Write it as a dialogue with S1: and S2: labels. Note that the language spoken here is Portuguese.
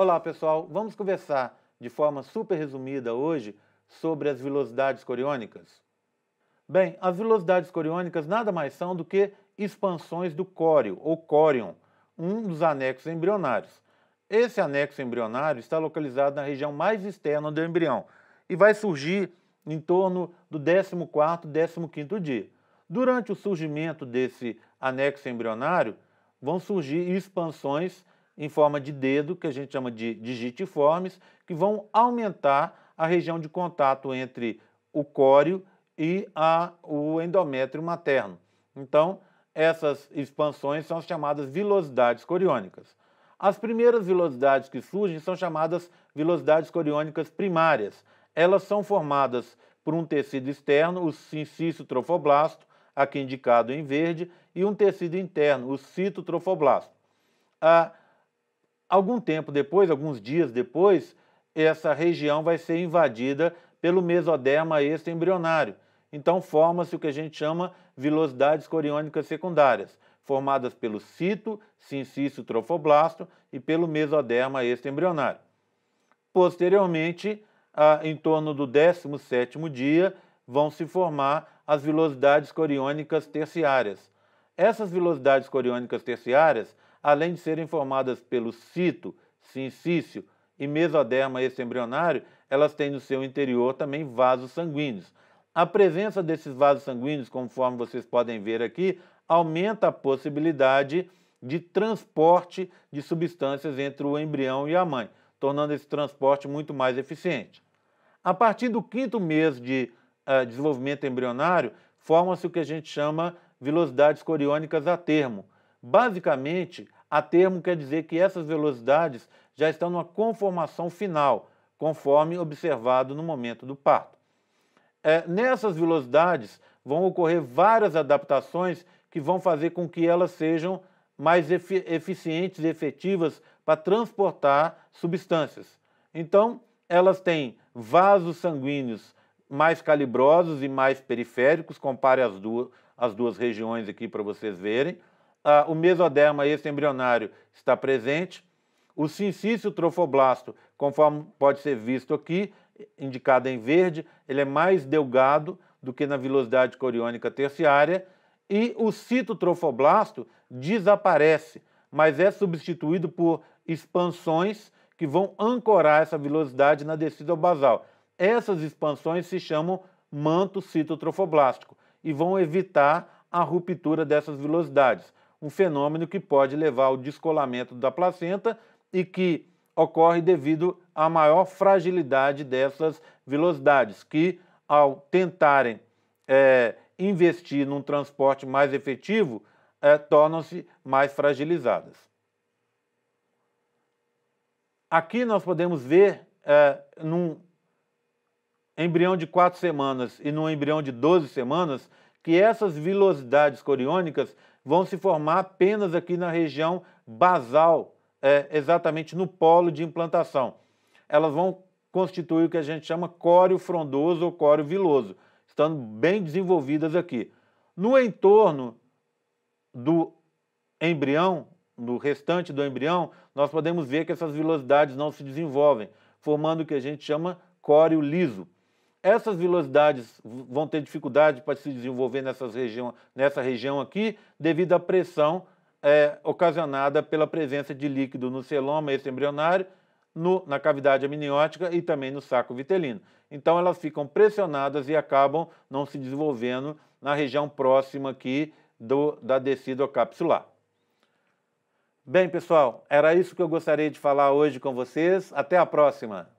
S1: Olá pessoal, vamos conversar de forma super resumida hoje sobre as velocidades coriônicas. Bem, as velocidades coriônicas nada mais são do que expansões do córeo ou córion, um dos anexos embrionários. Esse anexo embrionário está localizado na região mais externa do embrião e vai surgir em torno do 14 15 dia. Durante o surgimento desse anexo embrionário, vão surgir expansões em forma de dedo, que a gente chama de digitiformes, que vão aumentar a região de contato entre o córeo e a, o endométrio materno. Então, essas expansões são as chamadas velocidades coriônicas. As primeiras velocidades que surgem são chamadas velocidades coriônicas primárias. Elas são formadas por um tecido externo, o sincício trofoblasto, aqui indicado em verde, e um tecido interno, o citotrofoblasto. A Algum tempo depois, alguns dias depois, essa região vai ser invadida pelo mesoderma embrionário. Então forma-se o que a gente chama vilosidades coriônicas secundárias, formadas pelo cito, sincício trofoblasto e pelo mesoderma embrionário. Posteriormente, em torno do 17º dia, vão se formar as vilosidades coriônicas terciárias, essas velocidades coriônicas terciárias, além de serem formadas pelo cito, sincício e mesoderma extembrionário, elas têm no seu interior também vasos sanguíneos. A presença desses vasos sanguíneos, conforme vocês podem ver aqui, aumenta a possibilidade de transporte de substâncias entre o embrião e a mãe, tornando esse transporte muito mais eficiente. A partir do quinto mês de uh, desenvolvimento embrionário, forma-se o que a gente chama velocidades coriônicas a termo. Basicamente, a termo quer dizer que essas velocidades já estão numa conformação final, conforme observado no momento do parto. É, nessas velocidades vão ocorrer várias adaptações que vão fazer com que elas sejam mais eficientes e efetivas para transportar substâncias. Então, elas têm vasos sanguíneos mais calibrosos e mais periféricos, compare as duas, as duas regiões aqui para vocês verem. Ah, o mesoderma embrionário está presente. O sincício trofoblasto, conforme pode ser visto aqui, indicado em verde, ele é mais delgado do que na velocidade coriônica terciária. E o citotrofoblasto desaparece, mas é substituído por expansões que vão ancorar essa velocidade na descida basal. Essas expansões se chamam manto citotrofoblástico e vão evitar a ruptura dessas velocidades, um fenômeno que pode levar ao descolamento da placenta e que ocorre devido à maior fragilidade dessas velocidades, que ao tentarem é, investir num transporte mais efetivo, é, tornam-se mais fragilizadas. Aqui nós podemos ver, é, num embrião de 4 semanas e num embrião de 12 semanas, que essas vilosidades coriônicas vão se formar apenas aqui na região basal, é, exatamente no polo de implantação. Elas vão constituir o que a gente chama córeo frondoso ou córeo viloso, estando bem desenvolvidas aqui. No entorno do embrião, no restante do embrião, nós podemos ver que essas vilosidades não se desenvolvem, formando o que a gente chama córeo liso essas velocidades vão ter dificuldade para se desenvolver nessas região, nessa região aqui, devido à pressão é, ocasionada pela presença de líquido no celoma ex-embrionário, na cavidade amniótica e também no saco vitelino. Então elas ficam pressionadas e acabam não se desenvolvendo na região próxima aqui do, da descida capsular. Bem, pessoal, era isso que eu gostaria de falar hoje com vocês. Até a próxima!